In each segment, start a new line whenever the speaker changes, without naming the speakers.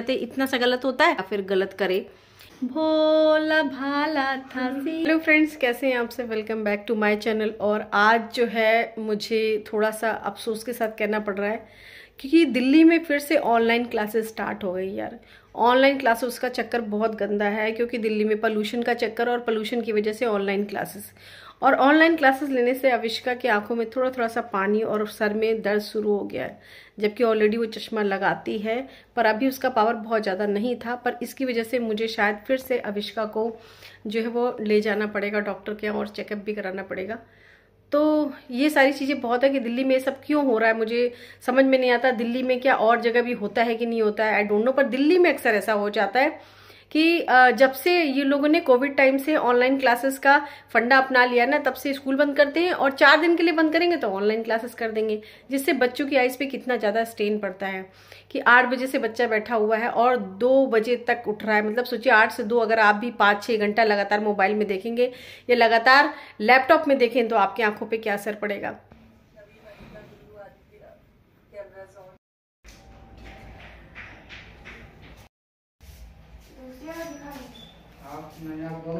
कहते इतना सा गलत होता है या फिर गलत करे भोला भाला था हेलो फ्रेंड्स कैसे हैं आपसे welcome back to my channel और आज जो है मुझे थोड़ा सा अफसोस के साथ कहना पड़ रहा है क्योंकि दिल्ली में फिर से ऑनलाइन क्लासेस स्टार्ट हो गई यार ऑनलाइन क्लासेस का चक्कर बहुत गंदा है क्योंकि दिल्ली में पोल्यूशन का चक्कर और पोल्यूशन की वजह से ऑनलाइन क्लासेस और ऑनलाइन क्लासेस लेने से अविष्का की आंखों में थोड़ा थोड़ा सा पानी और सर में दर्द शुरू हो गया है जबकि ऑलरेडी वो चश्मा लगाती है पर अभी उसका पावर बहुत ज़्यादा नहीं था पर इसकी वजह से मुझे शायद फिर से अविष्का को जो है वो ले जाना पड़ेगा डॉक्टर के यहाँ और चेकअप भी कराना पड़ेगा तो ये सारी चीज़ें बहुत है कि दिल्ली में सब क्यों हो रहा है मुझे समझ में नहीं आता दिल्ली में क्या और जगह भी होता है कि नहीं होता है आई डोंट नो पर दिल्ली में अक्सर ऐसा हो जाता है कि जब से ये लोगों ने कोविड टाइम से ऑनलाइन क्लासेस का फंडा अपना लिया ना तब से स्कूल बंद करते हैं और चार दिन के लिए बंद करेंगे तो ऑनलाइन क्लासेस कर देंगे जिससे बच्चों की आइज पे कितना ज़्यादा स्टेन पड़ता है कि आठ बजे से बच्चा बैठा हुआ है और दो बजे तक उठ रहा है मतलब सोचिए आठ से दो अगर आप भी पाँच छः घंटा लगातार मोबाइल में देखेंगे या लगातार लैपटॉप में देखें तो आपकी आंखों पर क्या असर पड़ेगा नहीं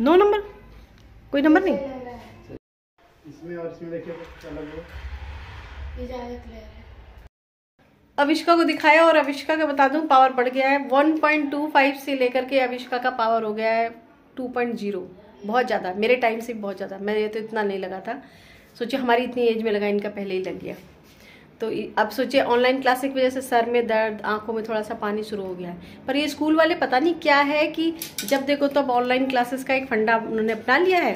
नो नंबर कोई नंबर नहीं इसमें और इसमें देखिए अलग अविष्का को दिखाया और अविष्का का बता दूं पावर बढ़ गया है 1.25 से लेकर के अविष्का का पावर हो गया है 2.0 बहुत ज़्यादा मेरे टाइम से बहुत ज़्यादा मैं ये तो इतना नहीं लगा था सोचिए हमारी इतनी एज में लगा इनका पहले ही लग गया तो अब सोचिए ऑनलाइन क्लासेस की वजह से सर में दर्द आंखों में थोड़ा सा पानी शुरू हो गया है पर ये स्कूल वाले पता नहीं क्या है कि जब देखो तब तो ऑनलाइन क्लासेस का एक फंडा उन्होंने अपना लिया है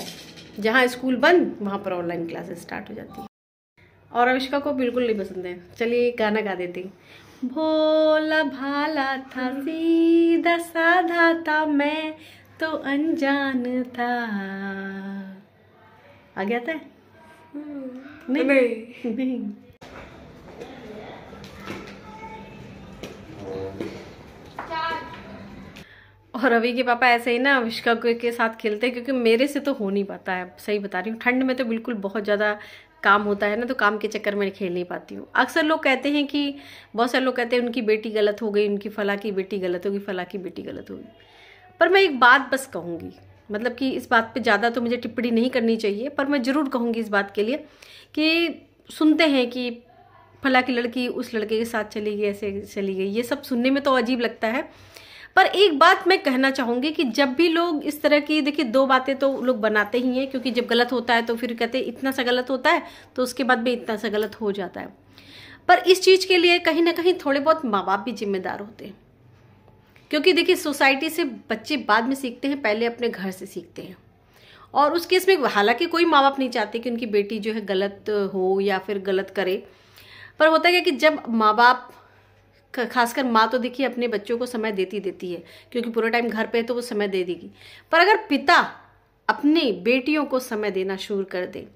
जहाँ स्कूल बंद वहाँ पर ऑनलाइन क्लासेस स्टार्ट हो जाती है और अविष्का को बिल्कुल नहीं पसंद है चलिए गाना गा देती भोला भाला था सीधा साधा था मैं तो अनजान था आ गया था हम्म, नहीं नहीं, नहीं। और रवि के पापा ऐसे ही ना अविष्का के साथ खेलते हैं क्योंकि मेरे से तो हो नहीं पाता है सही बता रही हूँ ठंड में तो बिल्कुल बहुत ज़्यादा काम होता है ना तो काम के चक्कर में खेल नहीं पाती हूँ अक्सर लोग कहते हैं कि बहुत सारे लोग कहते हैं उनकी बेटी गलत हो गई उनकी फला की बेटी गलत होगी फला की बेटी गलत होगी पर मैं एक बात बस कहूँगी मतलब कि इस बात पे ज़्यादा तो मुझे टिप्पणी नहीं करनी चाहिए पर मैं ज़रूर कहूँगी इस बात के लिए कि सुनते हैं कि फला की लड़की उस लड़के के साथ चली गई ऐसे चली गई ये सब सुनने में तो अजीब लगता है पर एक बात मैं कहना चाहूँगी कि जब भी लोग इस तरह की देखिए दो बातें तो लोग बनाते ही हैं क्योंकि जब गलत होता है तो फिर कहते हैं इतना सा गलत होता है तो उसके बाद भी इतना सा गलत हो जाता है पर इस चीज़ के लिए कहीं ना कहीं थोड़े बहुत माँ बाप भी जिम्मेदार होते हैं क्योंकि देखिए सोसाइटी से बच्चे बाद में सीखते हैं पहले अपने घर से सीखते हैं और उस केस में हालांकि कोई माँ बाप नहीं चाहते कि उनकी बेटी जो है गलत हो या फिर गलत करे पर होता क्या कि जब माँ बाप खासकर माँ तो देखिए अपने बच्चों को समय देती देती है क्योंकि पूरा टाइम घर पे है तो वो समय दे देगी पर अगर पिता अपनी बेटियों को समय देना शुरू कर दे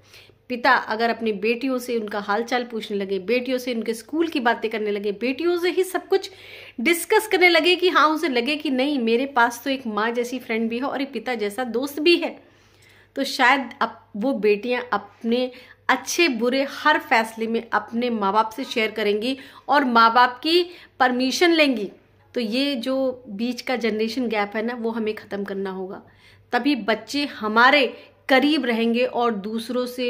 पिता अगर अपनी बेटियों से उनका हालचाल पूछने लगे बेटियों से उनके स्कूल की बातें करने लगे बेटियों से ही सब कुछ डिस्कस करने लगे कि हाँ उसे लगे कि नहीं मेरे पास तो एक माँ जैसी फ्रेंड भी है और एक पिता जैसा दोस्त भी है तो शायद अब वो बेटियाँ अपने अच्छे बुरे हर फैसले में अपने माँ बाप से शेयर करेंगी और माँ बाप की परमिशन लेंगी तो ये जो बीच का जनरेशन गैप है ना वो हमें ख़त्म करना होगा तभी बच्चे हमारे करीब रहेंगे और दूसरों से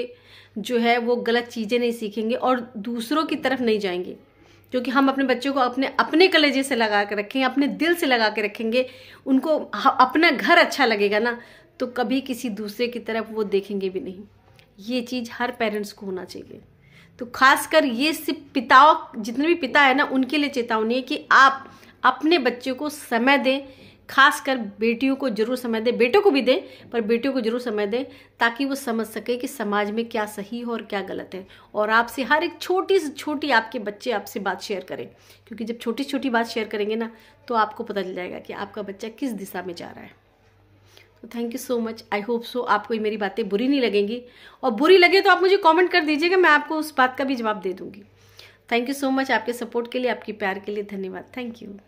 जो है वो गलत चीज़ें नहीं सीखेंगे और दूसरों की तरफ नहीं जाएंगे क्योंकि हम अपने बच्चों को अपने अपने कलेजे से लगा कर रखेंगे अपने दिल से लगा के रखेंगे उनको अपना घर अच्छा लगेगा ना तो कभी किसी दूसरे की तरफ वो देखेंगे भी नहीं ये चीज़ हर पेरेंट्स को होना चाहिए तो खासकर ये सिर्फ पिताओं जितने भी पिता है ना उनके लिए चेतावनी है कि आप अपने बच्चे को समय दें खासकर बेटियों को जरूर समय दें बेटों को भी दें पर बेटियों को जरूर समय दें ताकि वो समझ सके कि समाज में क्या सही हो और क्या गलत है और आपसे हर एक छोटी से छोटी आपके बच्चे आपसे बात शेयर करें क्योंकि जब छोटी छोटी बात शेयर करेंगे ना तो आपको पता चल जाएगा कि आपका बच्चा किस दिशा में जा रहा है तो thank you so much I hope so आपको ये मेरी बातें बुरी नहीं लगेंगी और बुरी लगे तो आप मुझे कॉमेंट कर दीजिएगा मैं आपको उस बात का भी जवाब दे दूँगी थैंक यू सो मच आपके सपोर्ट के लिए आपकी प्यार के लिए धन्यवाद थैंक यू